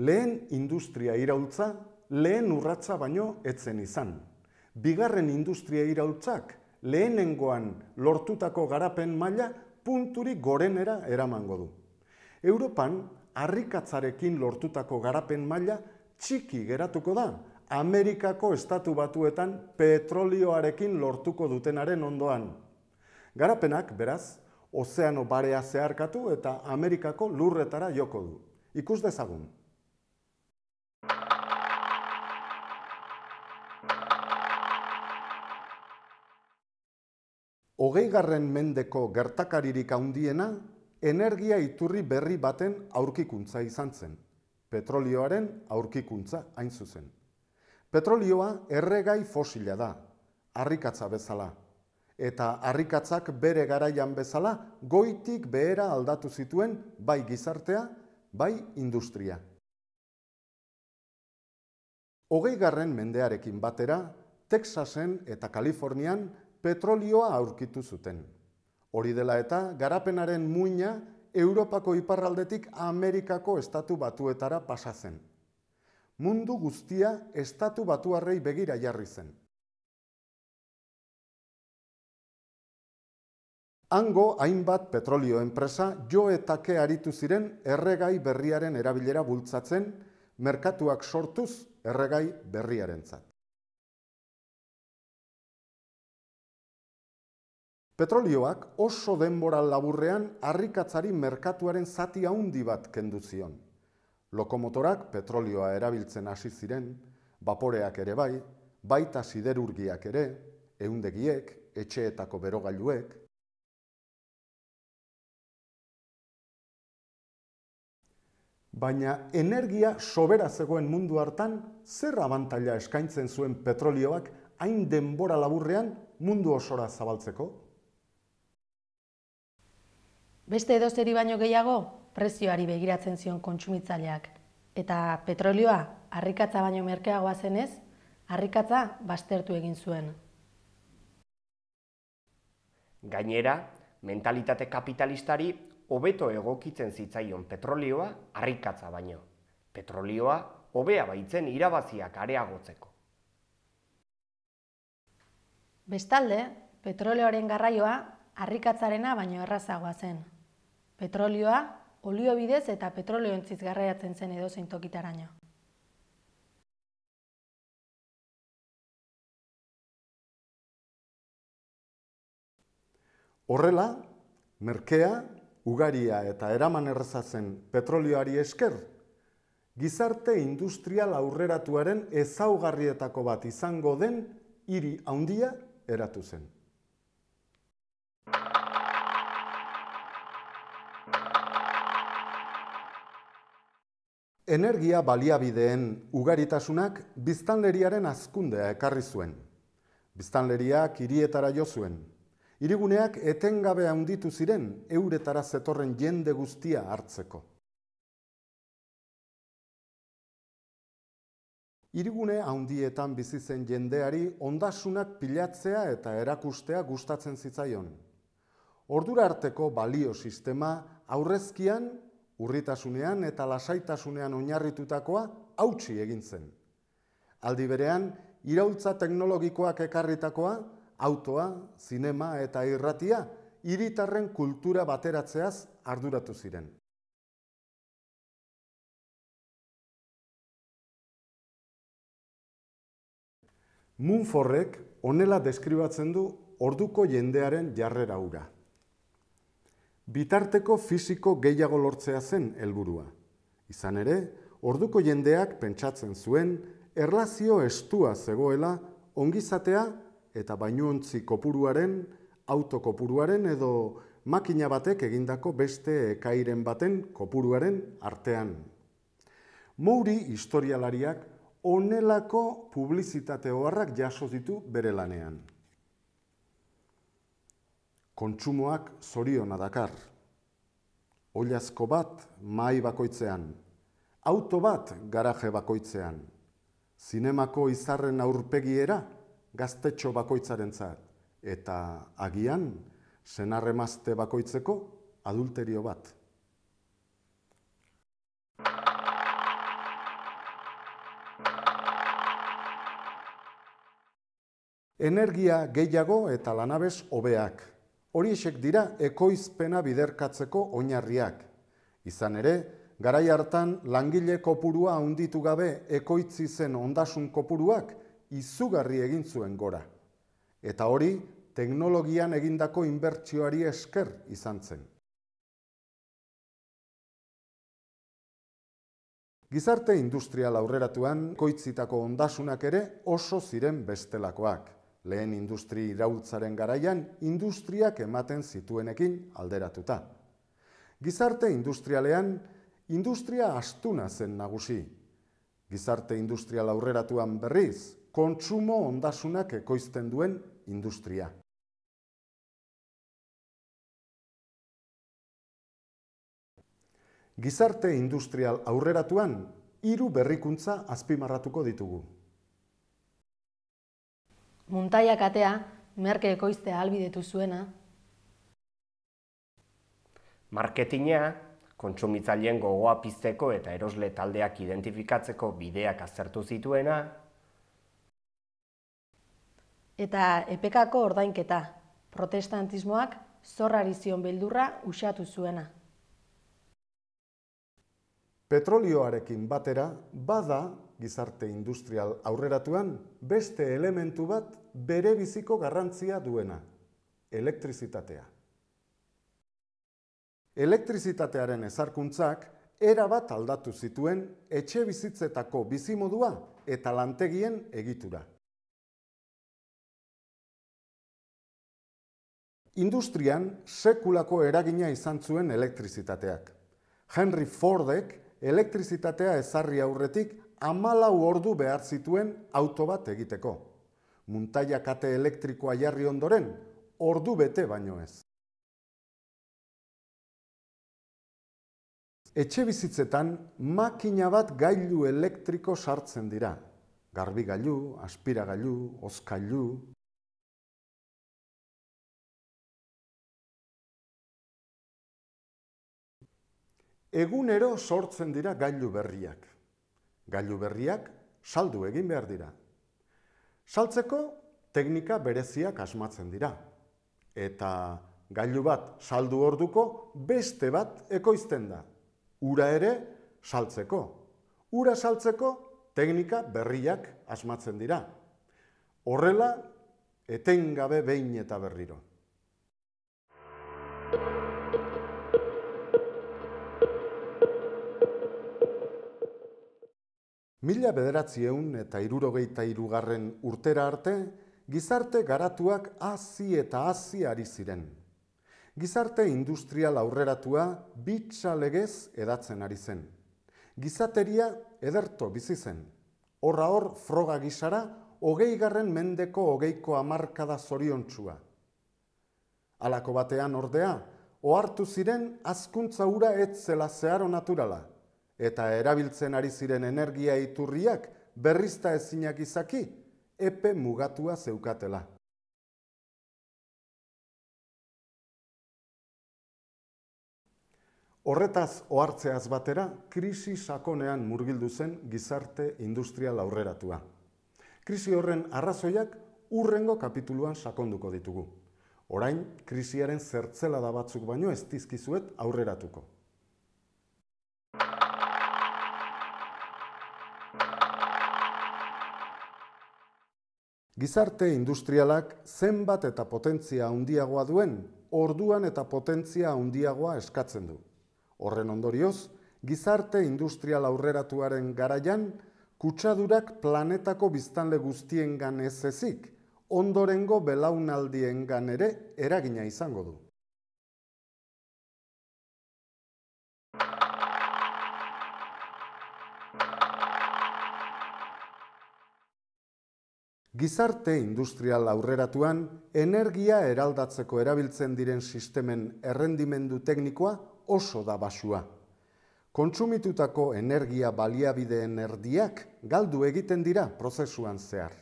Lehen industria irautza, lehen urratza baino etzen izan. Bigarren industria irautzak, lehenengoan lortutako garapen maila punturi gorenera eramango du. Europan, harrikatzarekin lortutako garapen maila txiki geratuko da, Amerikako estatu batuetan petrolioarekin lortuko dutenaren ondoan. Garapenak, beraz, ozeano barea zeharkatu eta Amerikako lurretara joko du. Ikus dezagun. hogei garren mendeko gertakaririk handiena energia iturri berri baten aurkikuntza izan zen. Petrolioaren aurkikuntza hain zuzen. Petrolioa erregai fosila da, harrikatza bezala. Eta harrikatzak bere garaian bezala goitik behera aldatu zituen bai gizartea, bai industria. Hogei garren mendearekin batera, Texasen eta Kalifornian petrolioa aurkitu zuten. Hori dela eta, garapenaren muina Europako iparraldetik Amerikako estatu batuetara pasa zen. Mundu guztia estatu batuarrei begira jarri zen. Hango hainbat petrolio enpresa jo etake aritu ziren erregai berriaren erabilera bultzatzen, merkatuak sortuz erregai berriarentzat. Petrolioak oso denbora laburrean harrikatzari merkatuaren zati handi bat kendu zion. Lokomotorak petrolioa erabiltzen hasi ziren, vaporeak ere bai, baita siderurgiak ere, ehundegiek, etxeetako berogailuek, Baina energia sobera zegoen mundu hartan, zer abantaila eskaintzen zuen petrolioak hain denbora laburrean mundu osora zabaltzeko? Beste edozeri baino gehiago, prezioari begiratzen zion kontsumitzaileak. Eta petrolioa, harrikatza baino merkeagoa zenez, harrikatza bastertu egin zuen. Gainera, mentalitate kapitalistari hobeto egokitzen zitzaion petrolioa harrikatza baino. Petrolioa hobea baitzen irabaziak areagotzeko. Bestalde, petroleoaren garraioa harrikatzarena baino errazagoa zen. Petrolioa, olio bidez eta petrolio entziz zen edo tokitaraino. Horrela, merkea, ugaria eta eraman zen petrolioari esker, gizarte industrial aurreratuaren ezaugarrietako bat izango den hiri handia eratu zen. Energia baliabideen ugaritasunak biztanleriaren azkundea ekarri zuen. Biztanleriak hirietara jo zuen. Hiriguneak etengabe handitu ziren euretara zetorren jende guztia hartzeko. Hirigune handietan bizi zen jendeari ondasunak pilatzea eta erakustea gustatzen zitzaion. Ordura arteko balio sistema aurrezkian urritasunean eta lasaitasunean oinarritutakoa hautsi egin zen. Aldi berean, iraultza teknologikoak ekarritakoa, autoa, zinema eta irratia, hiritarren kultura bateratzeaz arduratu ziren. Munforrek onela deskribatzen du orduko jendearen jarrera hura bitarteko fisiko gehiago lortzea zen helburua. Izan ere, orduko jendeak pentsatzen zuen erlazio estua zegoela ongizatea eta bainuontzi kopuruaren, autokopuruaren edo makina batek egindako beste ekairen baten kopuruaren artean. Mouri historialariak onelako publizitate horrak jaso ditu bere lanean kontsumoak zoriona dakar. Oilazko bat mai bakoitzean, auto bat garaje bakoitzean, zinemako izarren aurpegiera gaztetxo bakoitzaren zat, eta agian senarremazte bakoitzeko adulterio bat. Energia gehiago eta lanabez hobeak. Horiek dira ekoizpena biderkatzeko oinarriak. Izan ere, garai hartan langile kopurua hunditu gabe ekoitzi zen ondasun kopuruak izugarri egin zuen gora. Eta hori teknologian egindako inbertsioari esker izan zen. Gizarte industrial aurreratuan koitzitako ondasunak ere oso ziren bestelakoak lehen industri irautzaren garaian industriak ematen zituenekin alderatuta. Gizarte industrialean, industria astuna zen nagusi. Gizarte industrial aurreratuan berriz, kontsumo ondasunak ekoizten duen industria. Gizarte industrial aurreratuan, hiru berrikuntza azpimarratuko ditugu muntaiak atea, merke ekoiztea albidetu zuena. Marketinea, kontsumitzaileen gogoa pizteko eta erosle taldeak identifikatzeko bideak azertu zituena. Eta epekako ordainketa, protestantismoak zorrarizion beldurra usatu zuena. Petrolioarekin batera, bada, gizarte industrial aurreratuan, beste elementu bat bere biziko garrantzia duena, elektrizitatea. Elektrizitatearen ezarkuntzak erabat aldatu zituen etxe bizitzetako bizimodua eta lantegien egitura. Industrian sekulako eragina izan zuen elektrizitateak. Henry Fordek elektrizitatea ezarri aurretik amalau ordu behar zituen auto bat egiteko muntaia kate elektrikoa jarri ondoren, ordu bete baino ez. Etxe bizitzetan, makina bat gailu elektriko sartzen dira. Garbi gailu, aspira gailu, ozkailu... Egunero sortzen dira gailu berriak. Gailu berriak saldu egin behar dira. Saltzeko teknika bereziak asmatzen dira. Eta gailu bat saldu orduko beste bat ekoizten da. Ura ere, saltzeko. Ura saltzeko, teknika berriak asmatzen dira. Horrela, etengabe behin eta berriro. Mila bederatzieun eta irurogeita irugarren urtera arte, gizarte garatuak hasi eta hasi ari ziren. Gizarte industrial aurreratua bitxa legez edatzen ari zen. Gizateria ederto bizi zen. Horra hor froga gisara, hogei garren mendeko hogeiko amarkada zoriontsua. Alako batean ordea, ohartu ziren azkuntza hura etzela zeharo naturala, eta erabiltzen ari ziren energia iturriak berrizta ezinak izaki epe mugatua zeukatela. Horretaz ohartzeaz batera krisi sakonean murgildu zen gizarte industrial aurreratua. Krisi horren arrazoiak urrengo kapituluan sakonduko ditugu. Orain krisiaren zertzela da batzuk baino ez dizkizuet aurreratuko. Gizarte industrialak zenbat eta potentzia handiagoa duen, orduan eta potentzia handiagoa eskatzen du. Horren ondorioz, gizarte industrial aurreratuaren garaian, kutsadurak planetako biztanle guztiengan ez ezik, ondorengo belaunaldiengan ere eragina izango du. Gizarte industrial aurreratuan, energia eraldatzeko erabiltzen diren sistemen errendimendu teknikoa oso da basua. Kontsumitutako energia baliabideen erdiak galdu egiten dira prozesuan zehar.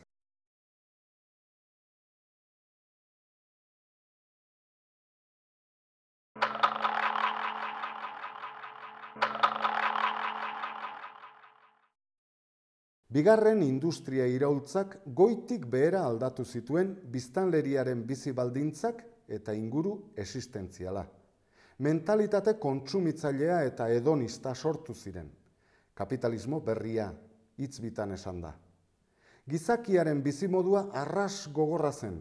Bigarren industria iraultzak goitik behera aldatu zituen biztanleriaren bizi baldintzak eta inguru existentziala. Mentalitate kontsumitzailea eta hedonista sortu ziren. Kapitalismo berria, hitzbitan esan da. Gizakiaren bizimodua arras gogorra zen.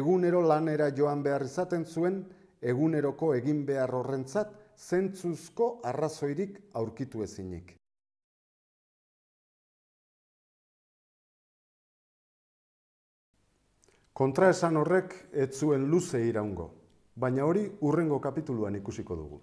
Egunero lanera joan behar izaten zuen, eguneroko egin behar horrentzat, zentzuzko arrazoirik aurkitu ezinik. Kontraesan horrek ez zuen luze iraungo, baina hori urrengo kapituluan ikusiko dugu.